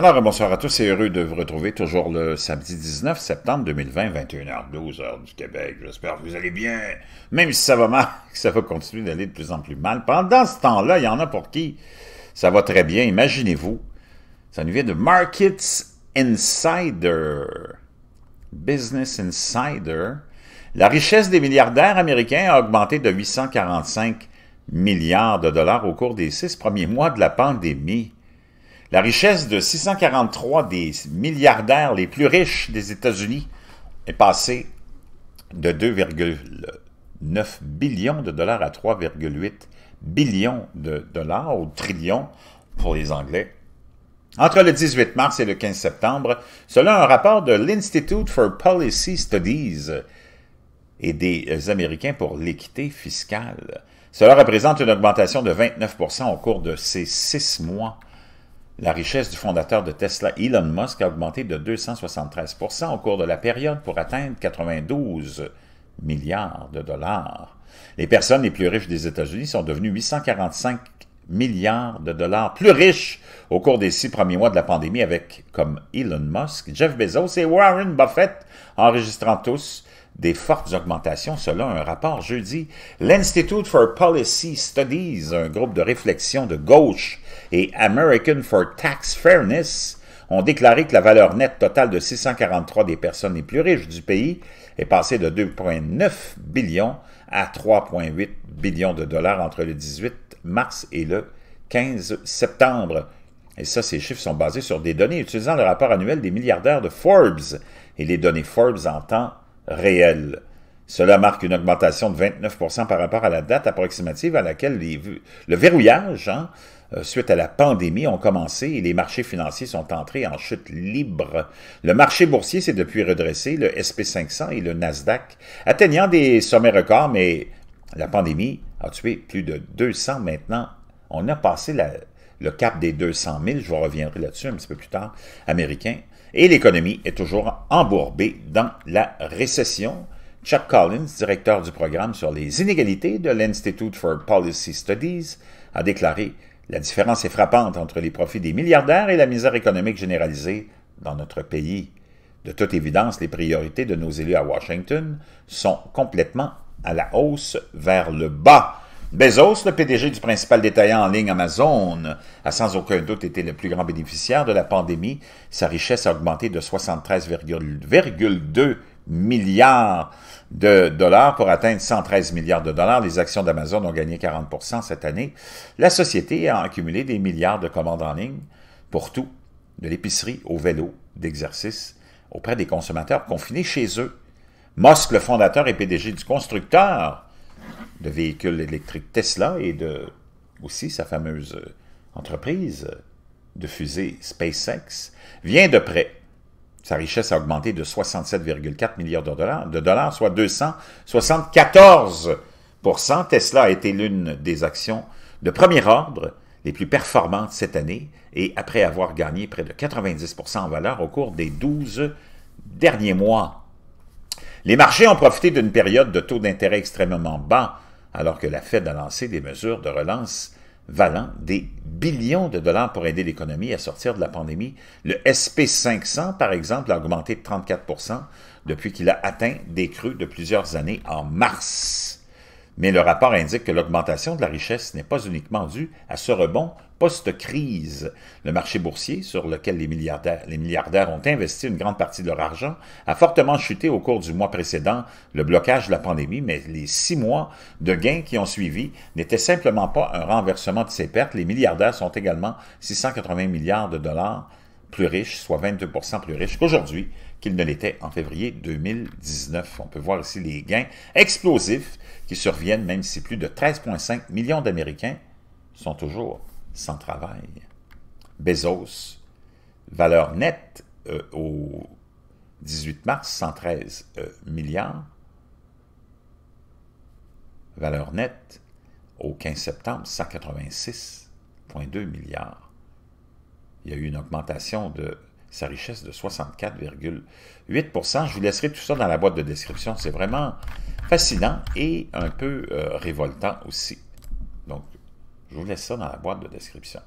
Alors, bonsoir à tous et heureux de vous retrouver toujours le samedi 19 septembre 2020, 21h12, heure du Québec. J'espère que vous allez bien, même si ça va mal, ça va continuer d'aller de plus en plus mal. Pendant ce temps-là, il y en a pour qui ça va très bien. Imaginez-vous, ça nous vient de Markets Insider, Business Insider. La richesse des milliardaires américains a augmenté de 845 milliards de dollars au cours des six premiers mois de la pandémie. La richesse de 643 des milliardaires les plus riches des États-Unis est passée de 2,9 billions de dollars à 3,8 billions de dollars, ou trillions pour les Anglais, entre le 18 mars et le 15 septembre, selon un rapport de l'Institute for Policy Studies et des Américains pour l'équité fiscale. Cela représente une augmentation de 29 au cours de ces six mois la richesse du fondateur de Tesla, Elon Musk, a augmenté de 273 au cours de la période pour atteindre 92 milliards de dollars. Les personnes les plus riches des États-Unis sont devenues 845 milliards de dollars plus riches au cours des six premiers mois de la pandémie avec, comme Elon Musk, Jeff Bezos et Warren Buffett, enregistrant tous des fortes augmentations selon un rapport jeudi. L'Institute for Policy Studies, un groupe de réflexion de gauche, et American for Tax Fairness ont déclaré que la valeur nette totale de 643 des personnes les plus riches du pays est passée de 2,9 billions à 3,8 billions de dollars entre le 18 mars et le 15 septembre. Et ça, ces chiffres sont basés sur des données utilisant le rapport annuel des milliardaires de Forbes et les données Forbes en temps réel. Cela marque une augmentation de 29 par rapport à la date approximative à laquelle les, le verrouillage, hein, euh, suite à la pandémie, ont commencé et les marchés financiers sont entrés en chute libre. Le marché boursier s'est depuis redressé, le SP500 et le Nasdaq, atteignant des sommets records, mais la pandémie a tué plus de 200 maintenant. On a passé le cap des 200 000, je reviendrai là-dessus un petit peu plus tard, américains et l'économie est toujours embourbée dans la récession. Chuck Collins, directeur du programme sur les inégalités de l'Institute for Policy Studies, a déclaré La différence est frappante entre les profits des milliardaires et la misère économique généralisée dans notre pays. De toute évidence, les priorités de nos élus à Washington sont complètement à la hausse vers le bas. Bezos, le PDG du principal détaillant en ligne Amazon, a sans aucun doute été le plus grand bénéficiaire de la pandémie. Sa richesse a augmenté de 73,2 milliards de dollars pour atteindre 113 milliards de dollars. Les actions d'Amazon ont gagné 40 cette année. La société a accumulé des milliards de commandes en ligne pour tout, de l'épicerie au vélo, d'exercice, auprès des consommateurs confinés chez eux. Musk, le fondateur et PDG du constructeur, de véhicules électriques Tesla et de aussi sa fameuse euh, entreprise euh, de fusées SpaceX, vient de près. Sa richesse a augmenté de 67,4 milliards de dollars, de dollars, soit 274 Tesla a été l'une des actions de premier ordre les plus performantes cette année et après avoir gagné près de 90 en valeur au cours des 12 derniers mois. Les marchés ont profité d'une période de taux d'intérêt extrêmement bas alors que la Fed a lancé des mesures de relance valant des billions de dollars pour aider l'économie à sortir de la pandémie. Le SP500, par exemple, a augmenté de 34 depuis qu'il a atteint des crues de plusieurs années en mars. Mais le rapport indique que l'augmentation de la richesse n'est pas uniquement due à ce rebond post-crise. Le marché boursier, sur lequel les milliardaires, ont investi une grande partie de leur argent, a fortement chuté au cours du mois précédent, le blocage de la pandémie, mais les six mois de gains qui ont suivi n'étaient simplement pas un renversement de ces pertes. Les milliardaires sont également 680 milliards de dollars plus riche, soit 22 plus riche qu'aujourd'hui qu'il ne l'était en février 2019. On peut voir ici les gains explosifs qui surviennent même si plus de 13,5 millions d'Américains sont toujours sans travail. Bezos, valeur nette euh, au 18 mars, 113 euh, milliards. Valeur nette au 15 septembre, 186,2 milliards il y a eu une augmentation de sa richesse de 64,8 Je vous laisserai tout ça dans la boîte de description. C'est vraiment fascinant et un peu euh, révoltant aussi. Donc, je vous laisse ça dans la boîte de description.